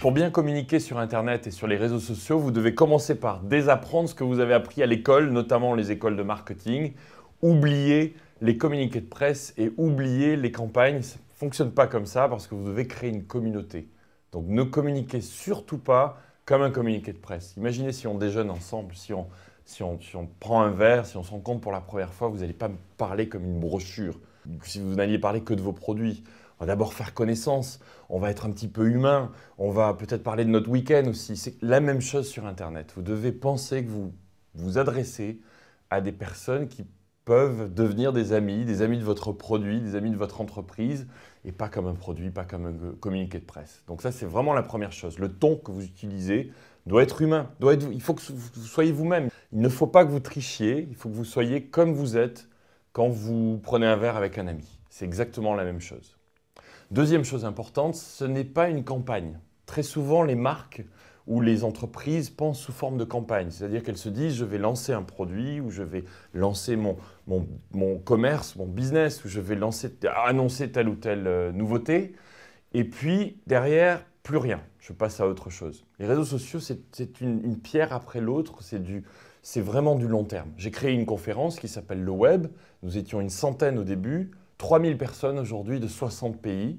Pour bien communiquer sur Internet et sur les réseaux sociaux, vous devez commencer par désapprendre ce que vous avez appris à l'école, notamment les écoles de marketing. Oubliez les communiqués de presse et oubliez les campagnes. Ça ne fonctionne pas comme ça parce que vous devez créer une communauté. Donc ne communiquez surtout pas comme un communiqué de presse. Imaginez si on déjeune ensemble, si on si on, prend un verre, si on s'en compte pour la première fois, vous n'allez pas me parler comme une brochure. Si vous n'alliez parler que de vos produits, on va d'abord faire connaissance, on va être un petit peu humain, on va peut-être parler de notre week-end aussi. C'est la même chose sur Internet. Vous devez penser que vous vous adressez à des personnes qui peuvent devenir des amis, des amis de votre produit, des amis de votre entreprise, et pas comme un produit, pas comme un communiqué de presse. Donc ça, c'est vraiment la première chose. Le ton que vous utilisez doit être humain, doit être, il faut que vous soyez vous-même. Il ne faut pas que vous trichiez, il faut que vous soyez comme vous êtes quand vous prenez un verre avec un ami. C'est exactement la même chose. Deuxième chose importante, ce n'est pas une campagne. Très souvent, les marques où les entreprises pensent sous forme de campagne. C'est-à-dire qu'elles se disent, je vais lancer un produit, ou je vais lancer mon, mon, commerce, mon business, ou je vais lancer, annoncer telle ou telle euh, nouveauté. Et puis, derrière, plus rien. Je passe à autre chose. Les réseaux sociaux, c'est une, pierre après l'autre. C'est du... C'est vraiment du long terme. J'ai créé une conférence qui s'appelle Le Web. Nous étions une centaine au début, 3000 personnes aujourd'hui de 60 pays.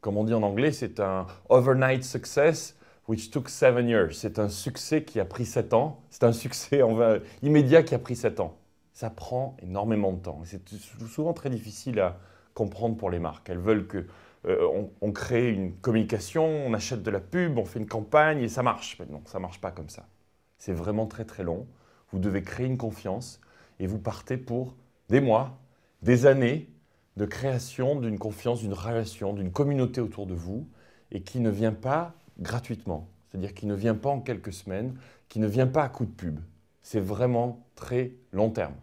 Comme on dit en anglais, c'est un overnight success which took seven years. C'est un succès qui a pris sept ans. C'est un succès immédiat qui a pris sept ans. Ça prend énormément de temps. C'est souvent très difficile à comprendre pour les marques. Elles veulent que euh, on, on, crée une communication, on achète de la pub, on fait une campagne et ça marche. Mais non, ça marche pas comme ça. C'est vraiment très très long. Vous devez créer une confiance et vous partez pour des mois, des années de création d'une confiance, d'une relation, d'une communauté autour de vous et qui ne vient pas gratuitement. C'est-à-dire qui ne vient pas en quelques semaines, qui ne vient pas à coup de pub. C'est vraiment très long terme.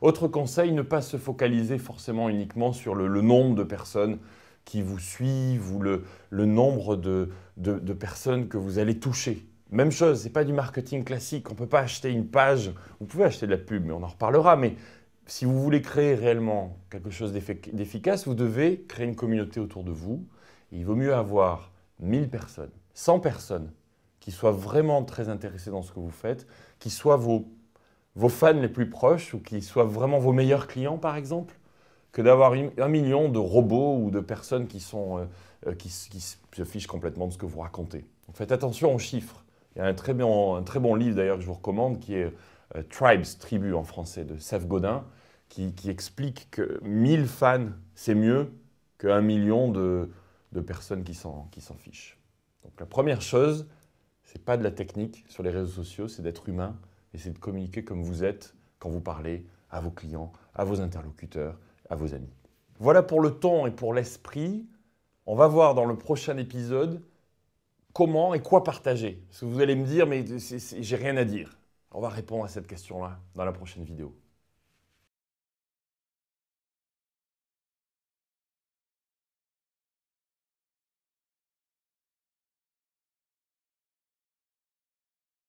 Autre conseil, ne pas se focaliser forcément uniquement sur le, nombre de personnes qui vous suivent ou le, nombre de, personnes que vous allez toucher. Même chose, ce n'est pas du marketing classique, on ne peut pas acheter une page, vous pouvez acheter de la pub, mais on en reparlera, mais si vous voulez créer réellement quelque chose d'efficace, vous devez créer une communauté autour de vous. il vaut mieux avoir 1000 personnes, 100 personnes qui soient vraiment très intéressées dans ce que vous faites, qui soient vos, fans les plus proches ou qui soient vraiment vos meilleurs clients, par exemple, que d'avoir un million de robots ou de personnes qui, sont, euh, euh, qui, se fichent complètement de ce que vous racontez. faites attention aux chiffres. Il y a un très bon, un très bon livre d'ailleurs que je vous recommande qui est euh, Tribes, Tribu en français, de Seth Godin, qui, qui explique que 1000 fans, c'est mieux qu'un million de, de personnes qui s'en fichent. Donc la première chose, ce n'est pas de la technique sur les réseaux sociaux, c'est d'être humain et c'est de communiquer comme vous êtes quand vous parlez à vos clients, à vos interlocuteurs, à vos amis. Voilà pour le ton et pour l'esprit. On va voir dans le prochain épisode comment et quoi partager. si vous allez me dire, mais j'ai rien à dire. On va répondre à cette question-là dans la prochaine vidéo.